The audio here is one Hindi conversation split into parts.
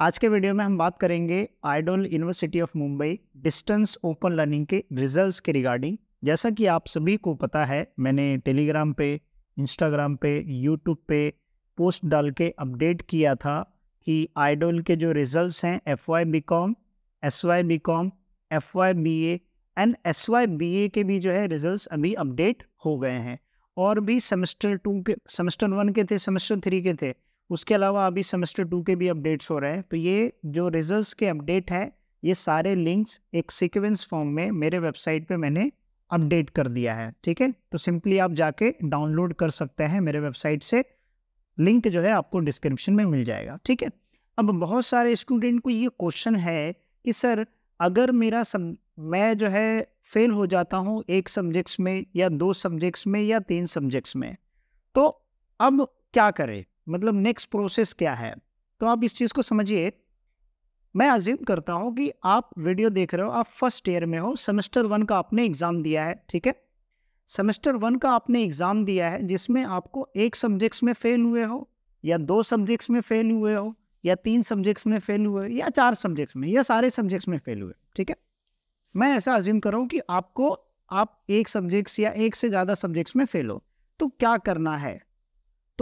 आज के वीडियो में हम बात करेंगे IDOL university of Mumbai distance open learning के रिजल्ट्स के रिगार्डिंग जैसा कि आप सभी को पता है मैंने टेलीग्राम पे इंस्टाग्राम पे यूट्यूब पे पोस्ट डाल के अपडेट किया था कि आइडोल के जो रिजल्ट्स हैं F Y B com S Y B com F Y B A and S Y B A के भी जो है रिज़ल्ट अभी अपडेट हो गए हैं और भी सेमेस्टर टू के सेमेस्टर वन के थे सेमेस्टर थ्री के थे उसके अलावा अभी सेमेस्टर टू के भी अपडेट्स हो रहे हैं तो ये जो रिजल्ट्स के अपडेट हैं ये सारे लिंक्स एक सिक्वेंस फॉर्म में मेरे वेबसाइट पे मैंने अपडेट कर दिया है ठीक है तो सिंपली आप जाके डाउनलोड कर सकते हैं मेरे वेबसाइट से लिंक जो है आपको डिस्क्रिप्शन में मिल जाएगा ठीक है अब बहुत सारे स्टूडेंट को ये क्वेश्चन है कि सर अगर मेरा सम मैं जो है फेल हो जाता हूँ एक सब्जेक्ट्स में या दो सब्जेक्ट्स में या तीन सब्जेक्ट्स में तो अब क्या करें मतलब नेक्स्ट प्रोसेस क्या है तो आप इस चीज़ को समझिए मैं अज्यूम करता हूँ कि आप वीडियो देख रहे हो आप फर्स्ट ईयर में हो सेमेस्टर वन का आपने एग्ज़ाम दिया है ठीक है सेमेस्टर वन का आपने एग्ज़ाम दिया है जिसमें आपको एक सब्जेक्ट्स में फेल हुए हो या दो सब्जेक्ट्स में फेल हुए हो या तीन सब्जेक्ट्स में फेल हुए या चार सब्जेक्ट्स में या सारे सब्जेक्ट्स में फेल हुए ठीक है मैं ऐसा अज्यूम कर रहा हूँ कि आपको आप एक सब्जेक्ट्स या एक से ज़्यादा सब्जेक्ट्स में फेल हो तो क्या करना है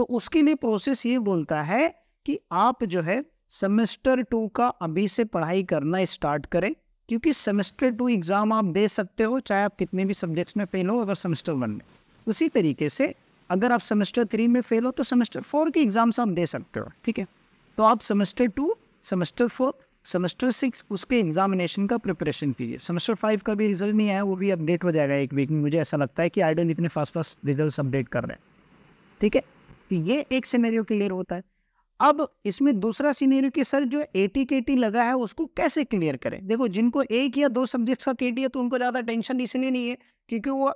तो उसके लिए प्रोसेस ये बोलता है कि आप जो है सेमेस्टर टू का अभी से पढ़ाई करना स्टार्ट करें क्योंकि सेमेस्टर टू एग्ज़ाम आप दे सकते हो चाहे आप कितने भी सब्जेक्ट्स में फेल हो अगर सेमेस्टर वन में उसी तरीके से अगर आप सेमेस्टर थ्री में फेल हो तो सेमेस्टर फोर के एग्ज़ाम्स आप दे सकते हो ठीक है तो आप semester two semester four semester six उसके एग्जामिनेशन का प्रिपरेशन कीजिए सेमेस्टर फाइव का भी रिजल्ट नहीं आया वो भी अपडेट हो जाएगा एक वीक में मुझे ऐसा लगता है कि आई डोंट इतने फास्ट फास्ट रिजल्ट अपडेट कर रहे हैं ठीक है ये एक सिनेरियो क्लियर होता है अब इसमें दूसरा सीनेरियो कि सर जो एटी के टी लगा है उसको कैसे क्लियर करें देखो जिनको एक या दो सब्जेक्ट्स का के टी है तो उनको ज़्यादा टेंशन इसलिए नहीं है क्योंकि वो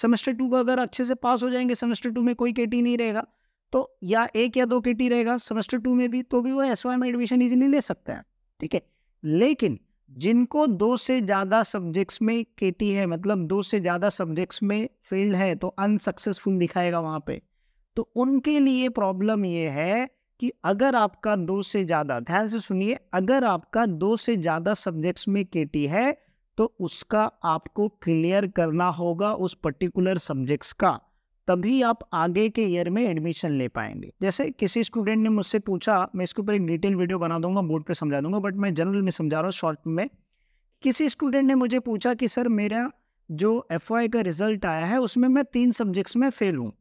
सेमेस्टर टू को अगर अच्छे से पास हो जाएंगे सेमेस्टर टू में कोई के टी नहीं रहेगा तो या एक या दो के टी रहेगा सेमेस्टर टू में भी तो भी वो एस में एडमिशन ईजिली ले सकते हैं ठीक है लेकिन जिनको दो से ज़्यादा सब्जेक्ट्स में के टी है मतलब दो से ज़्यादा सब्जेक्ट्स में फील्ड है तो अनसक्सेसफुल दिखाएगा वहाँ पर तो उनके लिए प्रॉब्लम ये है कि अगर आपका दो से ज़्यादा ध्यान से सुनिए अगर आपका दो से ज़्यादा सब्जेक्ट्स में केटी है तो उसका आपको क्लियर करना होगा उस पर्टिकुलर सब्जेक्ट्स का तभी आप आगे के ईयर में एडमिशन ले पाएंगे जैसे किसी स्टूडेंट ने मुझसे पूछा मैं इसके ऊपर एक डिटेल वीडियो बना दूंगा बोर्ड पर समझा दूंगा बट मैं जनरल में समझा रहा हूँ शॉर्ट में किसी स्टूडेंट ने मुझे पूछा कि सर मेरा जो एफ का रिजल्ट आया है उसमें मैं तीन सब्जेक्ट्स में फेल हूँ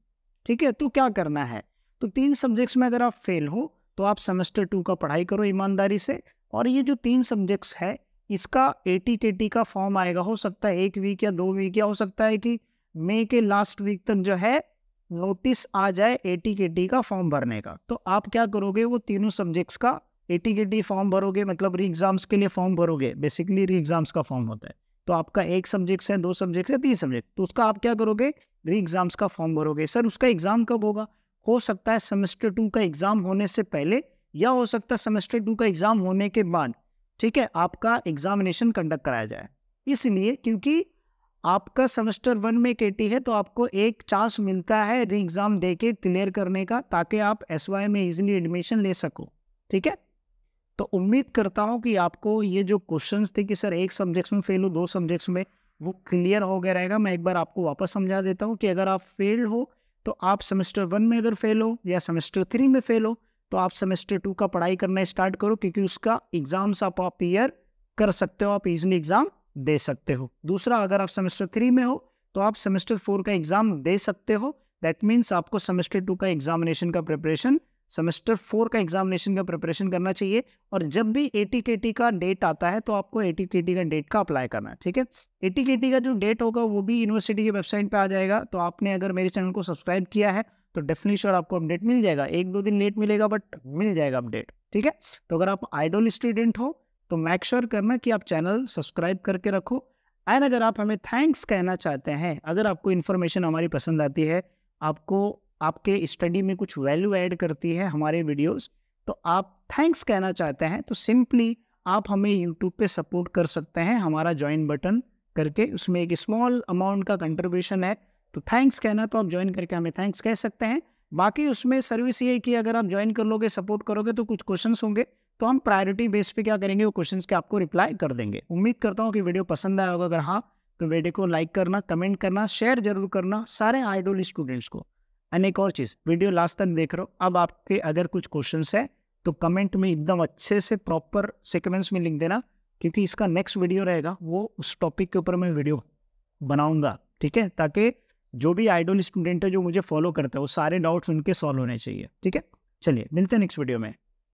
ठीक है तो क्या करना है तो तीन सब्जेक्ट्स में अगर आप फेल हो तो आप सेमेस्टर टू का पढ़ाई करो ईमानदारी से और ये जो तीन सब्जेक्ट्स है इसका ए टी का फॉर्म आएगा हो सकता है एक वीक या दो वीक या हो सकता है कि मई के लास्ट वीक तक जो है नोटिस आ जाए ए टी का फॉर्म भरने का तो आप क्या करोगे वो तीनों सब्जेक्ट्स का ए टी फॉर्म भरोगे मतलब री एग्ज़ाम्स के लिए फॉर्म भरोगे बेसिकली री एग्ज़ाम्स का फॉर्म होता है तो आपका एक सब्जेक्ट है दो सब्जेक्ट है तीन सब्जेक्ट तो उसका आप क्या करोगे री एग्जाम्स का फॉर्म भरोगे सर उसका एग्जाम कब होगा हो सकता है सेमेस्टर टू का एग्जाम होने से पहले या हो सकता है सेमेस्टर टू का एग्जाम होने के बाद ठीक है आपका एग्जामिनेशन कंडक्ट कराया जाए इसलिए क्योंकि आपका सेमेस्टर वन में केटी है तो आपको एक चांस मिलता है री एग्ज़ाम दे के क्लियर करने का ताकि आप एस में इजिली एडमिशन ले सको ठीक है तो उम्मीद करता हूँ कि आपको ये जो क्वेश्चन थे कि सर एक सब्जेक्ट्स में फेल हो दो सब्जेक्ट्स में वो क्लियर हो गया रहेगा मैं एक बार आपको वापस समझा देता हूँ कि अगर आप फेल हो तो आप सेमेस्टर वन में अगर फेल हो या सेमेस्टर थ्री में फेल हो तो आप सेमेस्टर टू का पढ़ाई करना स्टार्ट करो क्योंकि उसका एग्ज़ाम्स आप अपीयर कर सकते हो आप इजली एग्ज़ाम दे सकते हो दूसरा अगर आप सेमेस्टर थ्री में हो तो आप सेमेस्टर फोर का एग्ज़ाम दे सकते हो दैट मीन्स आपको सेमेस्टर टू का एग्जामिनेशन का प्रिपरेशन सेमेस्टर फोर का एग्जामिनेशन का प्रिपरेशन करना चाहिए और जब भी ए टी का डेट आता है तो आपको ए टी का डेट का अप्लाई करना है ठीक है ए टी का जो डेट होगा वो भी यूनिवर्सिटी की वेबसाइट पर आ जाएगा तो आपने अगर मेरे चैनल को सब्सक्राइब किया है तो डेफिनेटली श्योर आपको अपडेट मिल जाएगा एक दो दिन लेट मिलेगा बट मिल जाएगा अपडेट ठीक है तो अगर आप आइडोल स्टूडेंट हो तो मैक श्योर sure करना कि आप चैनल सब्सक्राइब करके रखो एंड अगर आप हमें थैंक्स कहना चाहते हैं अगर आपको इन्फॉर्मेशन हमारी पसंद आती है आपको आपके स्टडी में कुछ वैल्यू ऐड करती है हमारे वीडियोस तो आप थैंक्स कहना चाहते हैं तो सिंपली आप हमें यूट्यूब पे सपोर्ट कर सकते हैं हमारा ज्वाइन बटन करके उसमें एक स्मॉल अमाउंट का कंट्रीब्यूशन है तो थैंक्स कहना तो आप ज्वाइन करके हमें थैंक्स कह सकते हैं बाकी उसमें सर्विस ये कि अगर आप ज्वाइन कर लोगे सपोर्ट करोगे तो कुछ क्वेश्चन होंगे तो हम प्रायोरिटी बेस पे क्या करेंगे वो क्वेश्चंस के आपको रिप्लाई कर देंगे उम्मीद करता हूँ कि वीडियो पसंद आया होगा अगर हाँ तो वीडियो को लाइक करना कमेंट करना शेयर जरूर करना सारे आइडोल स्टूडेंट्स को एंड एक और चीज़ वीडियो लास्ट तक देख रहे हो अब आपके अगर कुछ क्वेश्चन है तो कमेंट में एकदम अच्छे से प्रॉपर सिक्वेंस में लिख देना क्योंकि इसका नेक्स्ट वीडियो रहेगा वो उस टॉपिक के ऊपर मैं वीडियो बनाऊंगा ठीक है ताकि जो भी आइडल स्टूडेंट है जो मुझे फॉलो करता है वो सारे डाउट्स उनके सॉल्व होने चाहिए ठीक है चलिए मिलते हैं नेक्स्ट वीडियो में